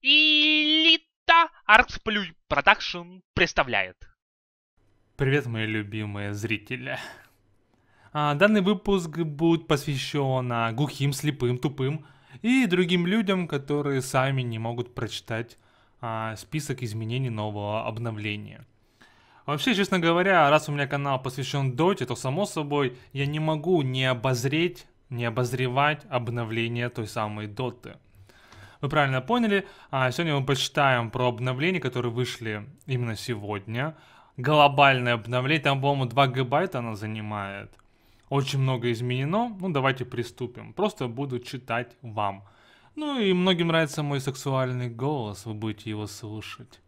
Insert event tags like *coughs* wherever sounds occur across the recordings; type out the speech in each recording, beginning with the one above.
Элита Артсплюй Продакшн представляет. Привет, мои любимые зрители. А, данный выпуск будет посвящен а, глухим, слепым, тупым и другим людям, которые сами не могут прочитать а, список изменений нового обновления. Вообще, честно говоря, раз у меня канал посвящен Доте, то само собой я не могу не обозреть, не обозревать обновление той самой Доты. Вы правильно поняли. А, сегодня мы почитаем про обновления, которые вышли именно сегодня. Глобальное обновление, там, по-моему, 2 гигабайта она занимает. Очень много изменено. Ну, давайте приступим. Просто буду читать вам. Ну и многим нравится мой сексуальный голос, вы будете его слушать.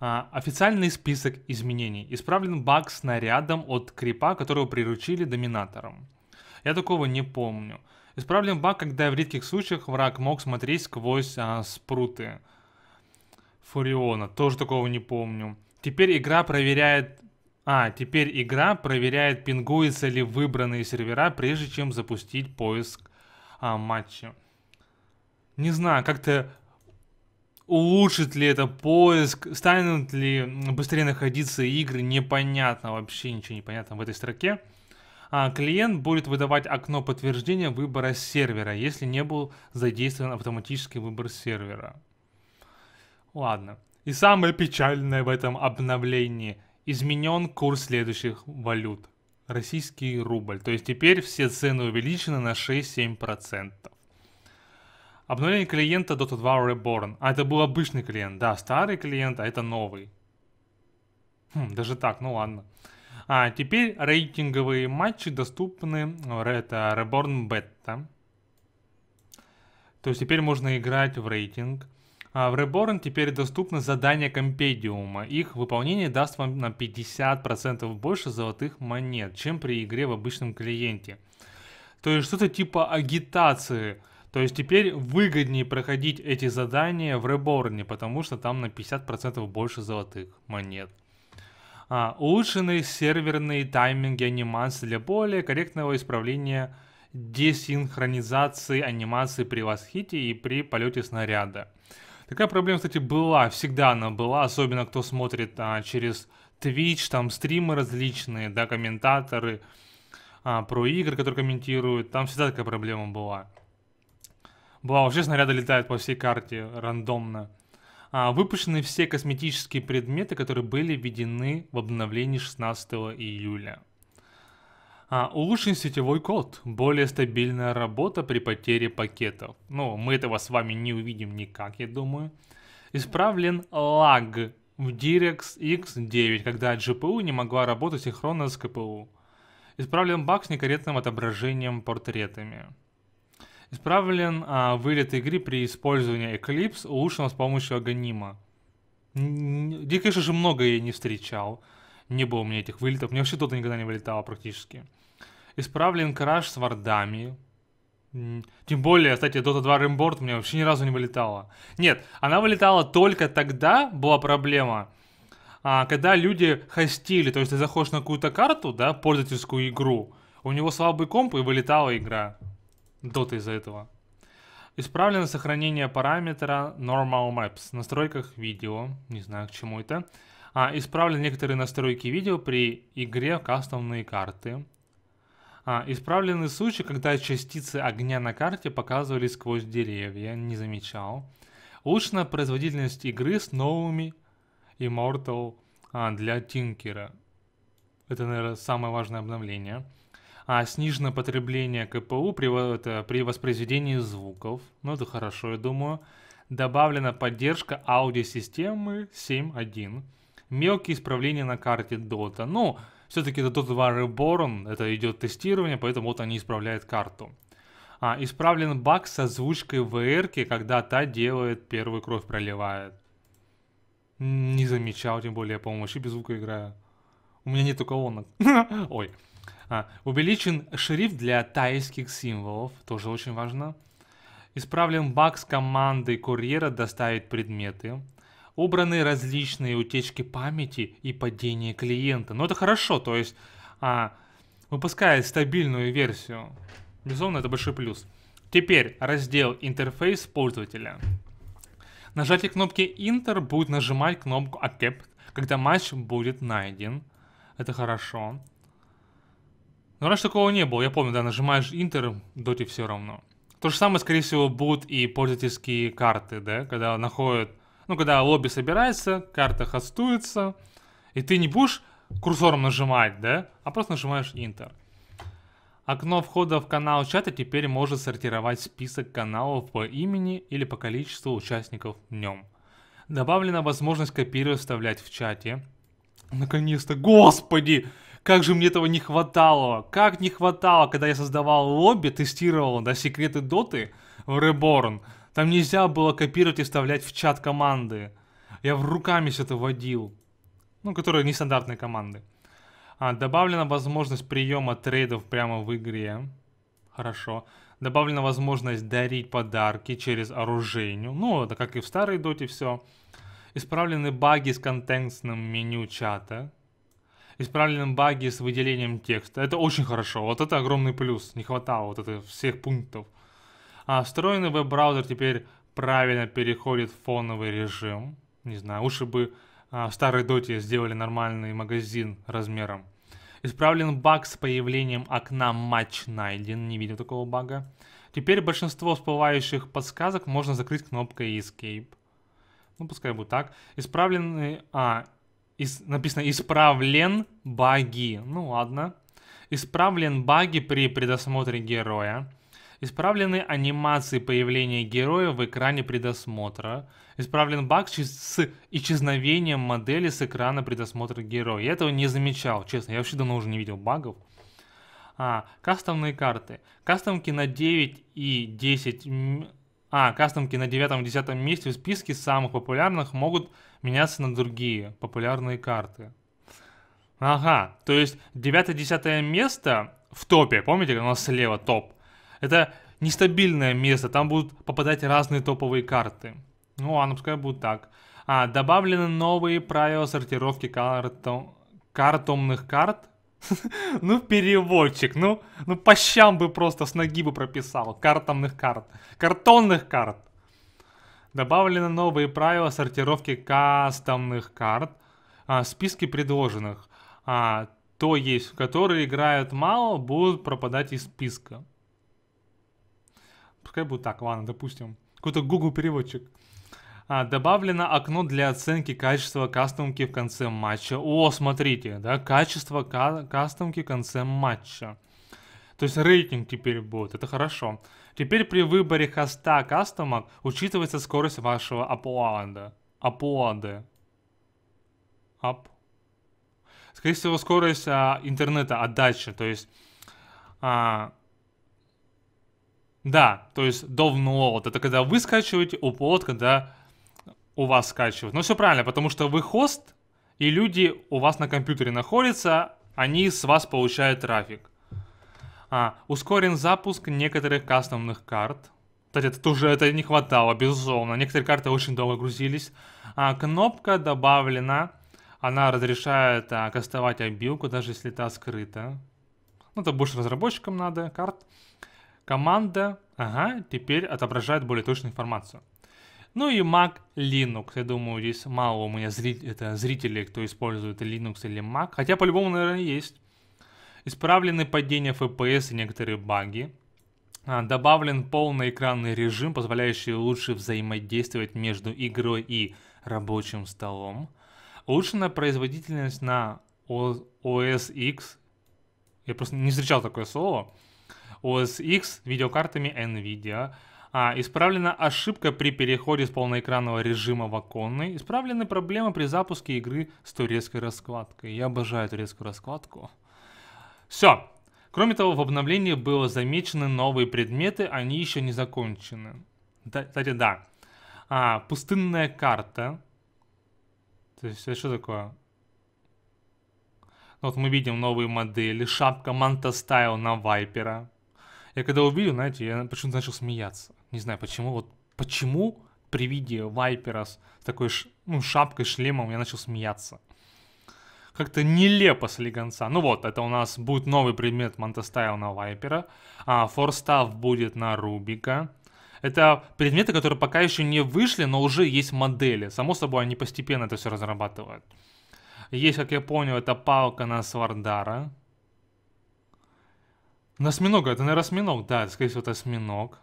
А, официальный список изменений. Исправлен баг снарядом от крипа, которого приручили доминатором. Я такого не помню. То проблем баг, когда в редких случаях враг мог смотреть сквозь а, спруты Фуриона. Тоже такого не помню. Теперь игра проверяет... А, теперь игра проверяет, пингуются ли выбранные сервера, прежде чем запустить поиск а, матча. Не знаю, как-то улучшит ли это поиск, станут ли быстрее находиться игры, непонятно, вообще ничего непонятно в этой строке. А, клиент будет выдавать окно подтверждения выбора сервера, если не был задействован автоматический выбор сервера. Ладно. И самое печальное в этом обновлении – изменен курс следующих валют. Российский рубль. То есть теперь все цены увеличены на 6-7%. Обновление клиента Dota 2 Reborn. А это был обычный клиент. Да, старый клиент, а это новый. Хм, даже так, ну ладно. А теперь рейтинговые матчи доступны. Э, это Reborn Beta. То есть теперь можно играть в рейтинг. А в Reborn теперь доступны задания Компедиума. Их выполнение даст вам на 50% больше золотых монет, чем при игре в обычном клиенте. То есть что-то типа агитации. То есть теперь выгоднее проходить эти задания в Реборне, потому что там на 50% больше золотых монет. А, улучшенные серверные тайминги анимации для более корректного исправления десинхронизации анимации при восхите и при полете снаряда. Такая проблема, кстати, была, всегда она была, особенно кто смотрит а, через Twitch, там стримы различные, да, комментаторы а, про игры, которые комментируют, там всегда такая проблема была. Была вообще снаряды летают по всей карте рандомно. А, выпущены все косметические предметы, которые были введены в обновлении 16 июля. А, улучшен сетевой код, более стабильная работа при потере пакетов. Ну, мы этого с вами не увидим никак, я думаю. Исправлен лаг в DirectX 9, когда GPU не могла работать синхронно с КПУ. Исправлен баг с некорректным отображением портретами. Исправлен а, вылет игры при использовании Eclipse, улучшен с помощью Аганима. Я, конечно же, много я не встречал. Не было у меня этих вылетов. Мне вообще тут никогда не вылетало практически. Исправлен краш с вардами. Тем более, кстати, Dota 2 Rimboard мне вообще ни разу не вылетала. Нет, она вылетала только тогда, была проблема, а, когда люди хостили. То есть ты заходишь на какую-то карту, да, пользовательскую игру, у него слабый комп и вылетала игра. Dota из-за этого. Исправлено сохранение параметра Normal Maps в настройках видео. Не знаю, к чему это. А, исправлены некоторые настройки видео при игре в кастомные карты. А, исправлены случаи, когда частицы огня на карте показывали сквозь деревья. Не замечал. Улучшена производительность игры с новыми Immortal а, для Тинкера. Это, наверное, самое важное обновление. А снижено потребление КПУ при, это, при воспроизведении звуков. Ну, это хорошо, я думаю. Добавлена поддержка аудиосистемы 7.1. Мелкие исправления на карте Dota. Ну, все-таки это Dota 2 Reborn, это идет тестирование, поэтому вот они исправляют карту. А, исправлен баг с озвучкой VR, когда та делает первую кровь, проливает. Не замечал, тем более я, по-моему, вообще без звука играю. У меня нету колонок. *laughs* Ой. А, увеличен шрифт для тайских символов, тоже очень важно. Исправлен баг с командой курьера доставить предметы. Убраны различные утечки памяти и падение клиента. Но ну, это хорошо, то есть а, выпускает стабильную версию. Безусловно, это большой плюс. Теперь раздел «Интерфейс пользователя». Нажатие кнопки Enter будет нажимать кнопку «Accept», когда матч будет найден. Это хорошо. Но ну, раньше такого не было, я помню, да, нажимаешь Интер, доте все равно. То же самое, скорее всего, будут и пользовательские карты, да, когда находят, ну, когда лобби собирается, карта хостуется, и ты не будешь курсором нажимать, да, а просто нажимаешь Интер. Окно входа в канал чата теперь может сортировать список каналов по имени или по количеству участников в нем. Добавлена возможность копировать вставлять в чате. Наконец-то, господи! Как же мне этого не хватало! Как не хватало, когда я создавал лобби, тестировал на секреты доты в Reborn. Там нельзя было копировать и вставлять в чат команды. Я в руками все это водил, Ну, которые нестандартные команды. А, добавлена возможность приема трейдов прямо в игре. Хорошо. Добавлена возможность дарить подарки через оружейню. Ну, это как и в старой доте все. Исправлены баги с контентным меню чата исправлены баги с выделением текста. Это очень хорошо. Вот это огромный плюс. Не хватало вот это всех пунктов. А встроенный веб-браузер теперь правильно переходит в фоновый режим. Не знаю, лучше бы а, в старой доте сделали нормальный магазин размером. Исправлен баг с появлением окна матч найден. Не видел такого бага. Теперь большинство всплывающих подсказок можно закрыть кнопкой Escape. Ну, пускай будет так. Исправлены... А, из, написано «Исправлен баги». Ну ладно. Исправлен баги при предосмотре героя. Исправлены анимации появления героя в экране предосмотра. Исправлен баг с исчезновением модели с экрана предосмотра героя. Я этого не замечал, честно. Я вообще давно уже не видел багов. А, кастомные карты. Кастомки на 9 и 10 а, кастомки на девятом-десятом месте в списке самых популярных могут меняться на другие популярные карты. Ага, то есть девятое десятое место в топе, помните, у нас слева топ. Это нестабильное место, там будут попадать разные топовые карты. Ну ладно, пускай будет так. А, добавлены новые правила сортировки карто... картомных карт *laughs* Ну, переводчик, ну, ну по щам бы просто с ноги бы прописал. Картомных карт. Картонных карт. Добавлены новые правила сортировки кастомных карт. А, списки предложенных. А, то есть, которые играют мало, будут пропадать из списка. Пускай будет так, ладно, допустим. Какой-то Google переводчик. А, добавлено окно для оценки качества кастомки в конце матча. О, смотрите, да, качество ка- кастомки в конце матча. То есть рейтинг теперь будет, это хорошо. Теперь при выборе хоста кастомок учитывается скорость вашего апуанда. Апуады. Ап. Скорее всего, скорость а, интернета, отдачи, то есть... А, да, то есть download, это когда вы скачиваете, upload, когда у вас скачивают. но ну, все правильно, потому что вы хост, и люди у вас на компьютере находятся, они с вас получают трафик. А, ускорен запуск некоторых кастомных карт. Кстати, это тоже это не хватало, безусловно. Некоторые карты очень долго грузились. А, кнопка добавлена. Она разрешает а, кастовать обилку, даже если та скрыта. Ну, это больше разработчикам надо, карт. Команда, ага, теперь отображает более точную информацию. Ну и Mac Linux. Я думаю, здесь мало у меня зрит... это зрителей, кто использует Linux или Mac. Хотя по-любому, наверное, есть. Исправлены падения FPS и некоторые баги. А, добавлен полноэкранный режим, позволяющий лучше взаимодействовать между игрой и рабочим столом. Улучшена производительность на OS X. Я просто не встречал такое слово. OS X видеокартами NVIDIA. А, исправлена ошибка при переходе с полноэкранного режима в оконный. Исправлены проблемы при запуске игры с турецкой раскладкой. Я обожаю турецкую раскладку. Все. Кроме того, в обновлении было замечены новые предметы, они еще не закончены. Да, кстати, да. А, пустынная карта. То есть, это что такое? Ну, вот мы видим новые модели. Шапка Манта Стайл на Вайпера. Я когда увидел, знаете, я почему-то начал смеяться. Не знаю почему, вот почему при виде Вайпера с такой ну, шапкой, шлемом я начал смеяться. Как-то нелепо с слегонца. Ну вот, это у нас будет новый предмет Монтастайл на Вайпера. А Форстав будет на Рубика. Это предметы, которые пока еще не вышли, но уже есть модели. Само собой, они постепенно это все разрабатывают. Есть, как я понял, это палка на Свардара. На осьминога, это, наверное, осьминог, да, скорее всего, это осьминог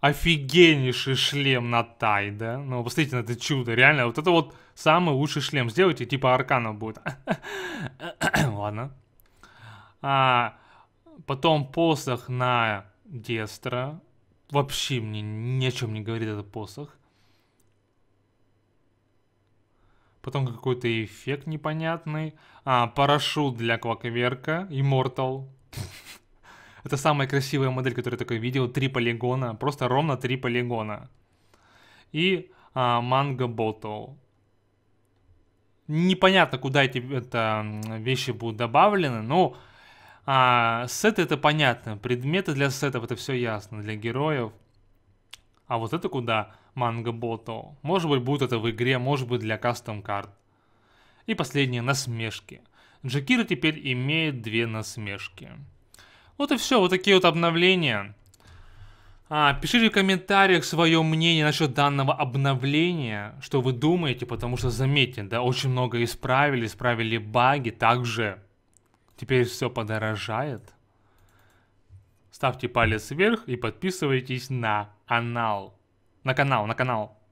офигеннейший шлем на тай да Ну, посмотрите на это чудо, реально. Вот это вот самый лучший шлем. Сделайте, типа Аркана будет. *coughs* Ладно. А, потом посох на Дестра. Вообще мне ни о чем не говорит этот посох. Потом какой-то эффект непонятный. А, парашют для Кваковерка. Immortal. Это самая красивая модель, которую я такое видел. Три полигона, просто ровно три полигона. И а, Mango Bottle. Непонятно, куда эти это, вещи будут добавлены, но а, сеты это понятно. Предметы для сетов это все ясно, для героев. А вот это куда? Манго Bottle. Может быть, будет это в игре, может быть, для кастом карт. И последнее, насмешки. Джакира теперь имеет две насмешки. Вот и все, вот такие вот обновления. А, пишите в комментариях свое мнение насчет данного обновления, что вы думаете, потому что, заметьте, да, очень много исправили, исправили баги, также теперь все подорожает. Ставьте палец вверх и подписывайтесь на канал. На канал, на канал.